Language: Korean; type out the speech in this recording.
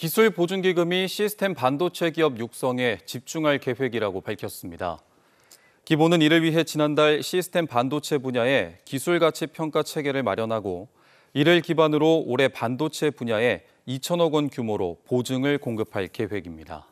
기술 보증기금이 시스템 반도체 기업 육성에 집중할 계획이라고 밝혔습니다. 기본은 이를 위해 지난달 시스템 반도체 분야에 기술 가치 평가 체계를 마련하고 이를 기반으로 올해 반도체 분야에 2천억 원 규모로 보증을 공급할 계획입니다.